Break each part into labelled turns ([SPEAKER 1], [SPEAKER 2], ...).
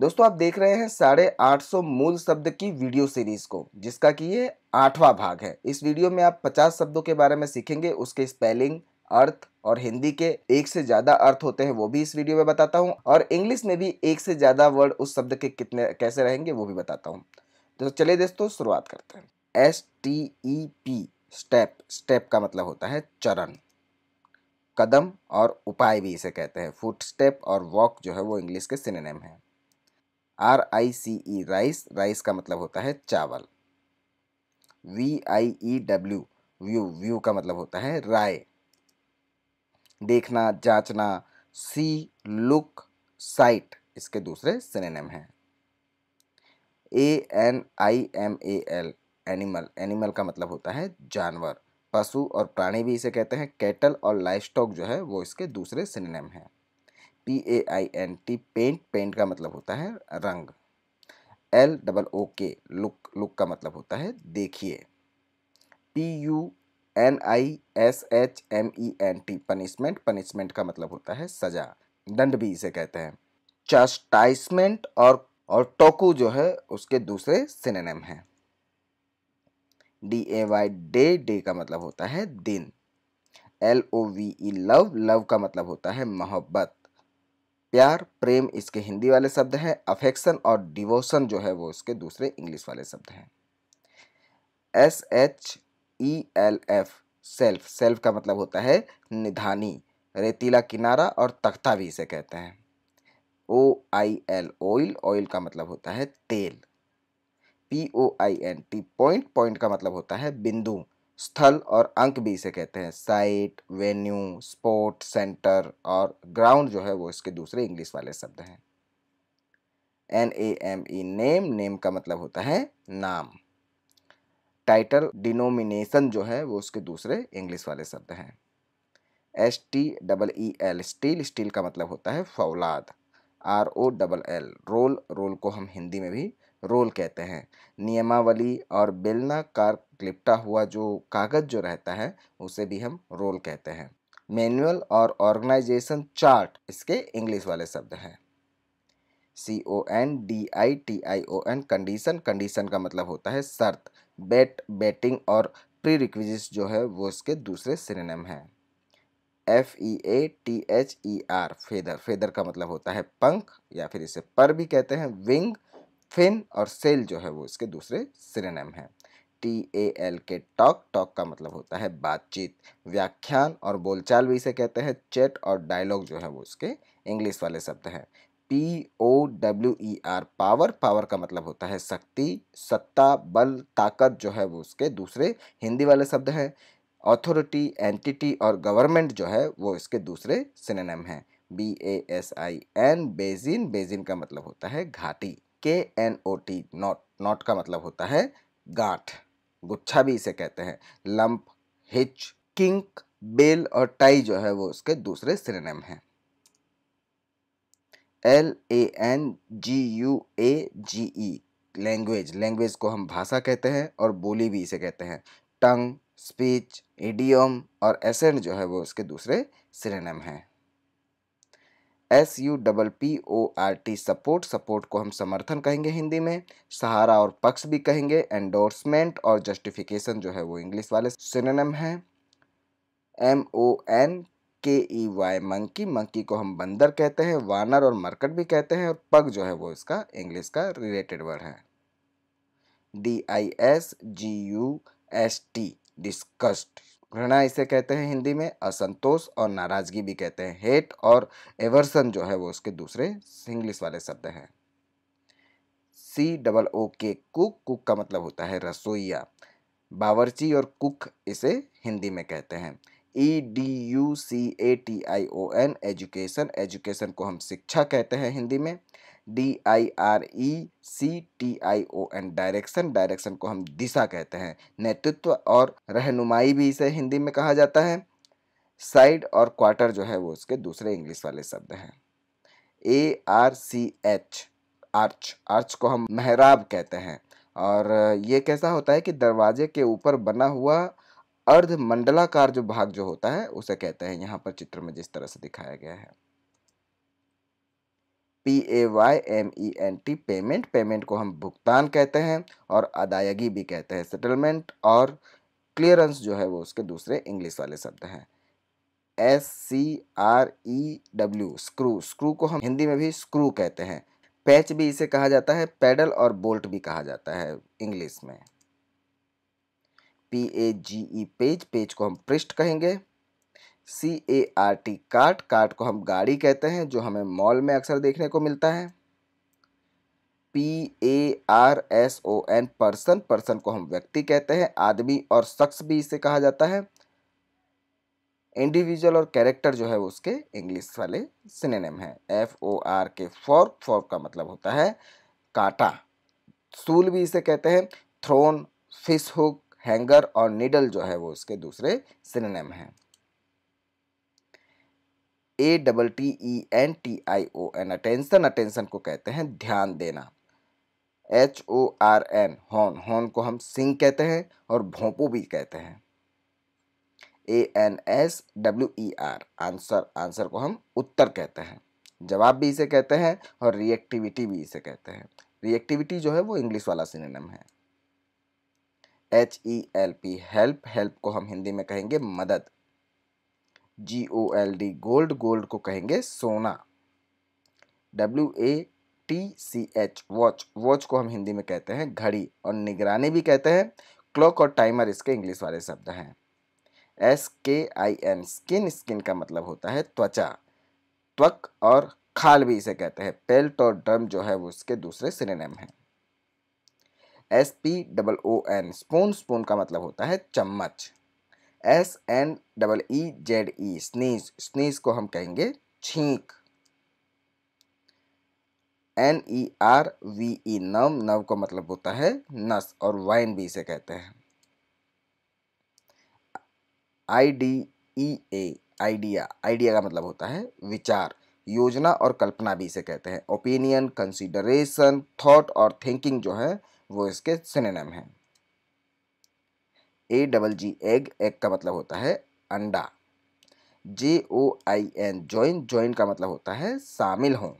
[SPEAKER 1] दोस्तों आप देख रहे हैं साढ़े आठ सौ मूल शब्द की वीडियो सीरीज को जिसका कि ये आठवां भाग है इस वीडियो में आप पचास शब्दों के बारे में सीखेंगे उसके स्पेलिंग अर्थ और हिंदी के एक से ज्यादा अर्थ होते हैं वो भी इस वीडियो में बताता हूँ और इंग्लिश में भी एक से ज्यादा वर्ड उस शब्द के कितने कैसे रहेंगे वो भी बताता हूँ तो चलिए दोस्तों शुरुआत करते हैं S T E P step step का मतलब होता है चरण कदम और उपाय भी इसे कहते हैं फुट स्टेप और वॉक जो है वो इंग्लिश के सिनेम है R I C E rice rice का मतलब होता है चावल V I E W view view का मतलब होता है राय देखना जांचना सी लुक साइट इसके दूसरे सिनेम हैं A N I M A L animal animal का मतलब होता है जानवर पशु और प्राणी भी इसे कहते हैं कैटल और लाइफ स्टॉक जो है वो इसके दूसरे सिनेम हैं P A I N T paint paint का मतलब होता है रंग एल डबल ओ के लुक लुक का मतलब होता है देखिए P U N I S H M E N T punishment punishment का मतलब होता है सजा दंड भी इसे कहते हैं चस्टाइसमेंट और और टोकू जो है उसके दूसरे सिनेम हैं D A Y day day का मतलब होता है दिन L O V E love love का मतलब होता है मोहब्बत प्यार प्रेम इसके हिंदी वाले शब्द हैं अफेक्शन और डिवोशन जो है वो इसके दूसरे इंग्लिश वाले शब्द हैं S H E L F shelf shelf का मतलब होता है निधानी रेतीला किनारा और तख्ता भी इसे कहते हैं O I L oil oil का मतलब होता है तेल P O I N T point point का मतलब होता है बिंदु स्थल और अंक भी इसे कहते हैं साइट वेन्यू स्पोर्ट सेंटर और ग्राउंड जो है वो इसके दूसरे इंग्लिश वाले शब्द हैं N A M E name name का मतलब होता है नाम टाइटल डिनोमिनेशन जो है वो उसके दूसरे इंग्लिश वाले शब्द हैं S T double E L steel steel का मतलब होता है फौलाद R O double L roll roll को हम हिंदी में भी रोल कहते हैं नियमावली और कार लिपटा हुआ जो कागज़ जो रहता है उसे भी हम रोल कहते हैं मैनुअल और ऑर्गेनाइजेशन चार्ट इसके इंग्लिश वाले शब्द हैं C O N D I T I O N condition condition का मतलब होता है शर्त बेट बेटिंग और प्री रिक्विजिट जो है वो इसके दूसरे सिनेम हैं F E A T H E R feather feather का मतलब होता है पंख या फिर इसे पर भी कहते हैं विंग फेन और सेल जो है वो इसके दूसरे सिरेनेम हैं T A L K talk talk का मतलब होता है बातचीत व्याख्यान और बोलचाल भी इसे कहते हैं चैट और डायलॉग जो है वो इसके इंग्लिश वाले शब्द हैं P O W E R power power का मतलब होता है शक्ति सत्ता बल ताकत जो है वो उसके दूसरे हिंदी वाले शब्द हैं अथॉरिटी एंटिटी और गवर्नमेंट जो है वो इसके दूसरे सिनेम हैं B A S I N basin basin का मतलब होता है घाटी K N O T knot knot का मतलब होता है गांठ गुच्छा भी इसे कहते हैं लंप हिच किंक बेल और टाई जो है वो उसके दूसरे सिनेम हैं L A N G U A G E language language को हम भाषा कहते हैं और बोली भी इसे कहते हैं टंग स्पीच इडियम और एसेंट जो है वो उसके दूसरे सिनेम हैं S U double P O R T support support को हम समर्थन कहेंगे हिंदी में सहारा और पक्ष भी कहेंगे एंडोर्समेंट और जस्टिफिकेशन जो है वो इंग्लिश वाले सिनेम है एम ओ एन के ई वाई मंकी मंकी को हम बंदर कहते हैं वानर और मरकट भी कहते हैं और पग जो है वो इसका इंग्लिश का रिलेटेड वर्ड है D I S G U S T disgust घृणा इसे कहते हैं हिंदी में असंतोष और नाराज़गी भी कहते हैं हेट और एवर्सन जो है वो उसके दूसरे इंग्लिश वाले शब्द हैं सी डबल ओ के कुक कुक का मतलब होता है रसोईया बावर्ची और कुक इसे हिंदी में कहते हैं E D U C A T I O N education education को हम शिक्षा कहते हैं हिंदी में D I R E C T I O N direction direction को हम दिशा कहते हैं नेतृत्व और रहनुमाई भी इसे हिंदी में कहा जाता है साइड और क्वार्टर जो है वो उसके दूसरे इंग्लिश वाले शब्द हैं A R C H arch arch को हम मेहराब कहते हैं और ये कैसा होता है कि दरवाजे के ऊपर बना हुआ अर्ध मंडलाकार जो भाग जो होता है उसे कहते हैं यहाँ पर चित्र में जिस तरह से दिखाया गया है P A Y M E N T payment payment को हम भुगतान कहते हैं और अदायगी भी कहते हैं सेटलमेंट और क्लियरेंस जो है वो उसके दूसरे इंग्लिश वाले शब्द हैं S C R E W screw screw को हम हिंदी में भी स्क्रू कहते हैं पैच भी इसे कहा जाता है पैडल और बोल्ट भी कहा जाता है इंग्लिश में P A G E page page को हम पृष्ठ कहेंगे C A R T cart cart को हम गाड़ी कहते हैं जो हमें मॉल में अक्सर देखने को मिलता है P A R S O N person person को हम व्यक्ति कहते हैं आदमी और शख्स भी इसे कहा जाता है इंडिविजुअल और कैरेक्टर जो है वो उसके इंग्लिश वाले सिनेम है F O R K fork fork का मतलब होता है काटा सूल भी इसे कहते हैं थ्रोन फिश हुक हैंगर और निडल जो है वो उसके दूसरे सिनेम हैं ए double T E N T I O N attention attention को कहते हैं ध्यान देना H O R N horn horn को हम सिंग कहते हैं और भोंपू भी कहते हैं A N S W E R answer answer को हम उत्तर कहते हैं जवाब भी इसे कहते हैं और रिएक्टिविटी भी इसे कहते हैं रिएक्टिविटी जो है वो इंग्लिश वाला सिनेम है H E L P help help को हम हिंदी में कहेंगे मदद G O L D gold gold को कहेंगे सोना W A T C H watch watch को हम हिंदी में कहते हैं घड़ी और निगरानी भी कहते हैं क्लॉक और टाइमर इसके इंग्लिश वाले शब्द हैं एस के आई एन स्किन स्किन का मतलब होता है त्वचा त्वक और खाल भी इसे कहते हैं पेल्ट और ड्रम जो है वो इसके दूसरे सिनेम हैं S P double O N spoon spoon का मतलब होता है चम्मच S N double E Z E sneeze sneeze को हम कहेंगे छींक N E R V E nerve nerve का मतलब होता है नस और वाइन भी इसे कहते हैं I D E A idea idea का मतलब होता है विचार योजना और कल्पना भी इसे कहते हैं ओपिनियन कंसिडरेशन थॉट और थिंकिंग जो है वो इसके सिनेम हैं ए डबल जी एग एग का मतलब होता है अंडा J O I N join join का मतलब होता है शामिल हों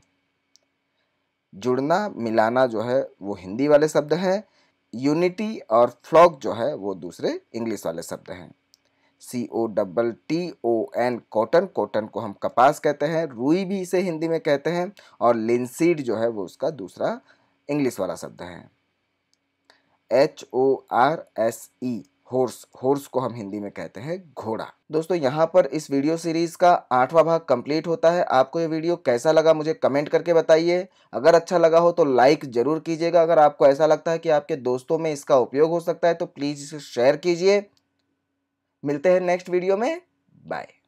[SPEAKER 1] जुड़ना मिलाना जो है वो हिंदी वाले शब्द हैं यूनिटी और फ्लॉक जो है वो दूसरे इंग्लिश वाले शब्द हैं C O double T O N cotton cotton को हम कपास कहते हैं रुई भी इसे हिंदी में कहते हैं और लिंसीड जो है वो उसका दूसरा इंग्लिश वाला शब्द है H O R S E horse horse को हम हिंदी में कहते हैं घोड़ा दोस्तों यहाँ पर इस वीडियो सीरीज का आठवां भाग कंप्लीट होता है आपको ये वीडियो कैसा लगा मुझे कमेंट करके बताइए अगर अच्छा लगा हो तो लाइक जरूर कीजिएगा अगर आपको ऐसा लगता है कि आपके दोस्तों में इसका उपयोग हो सकता है तो प्लीज़ इसे शेयर कीजिए मिलते हैं नेक्स्ट वीडियो में बाय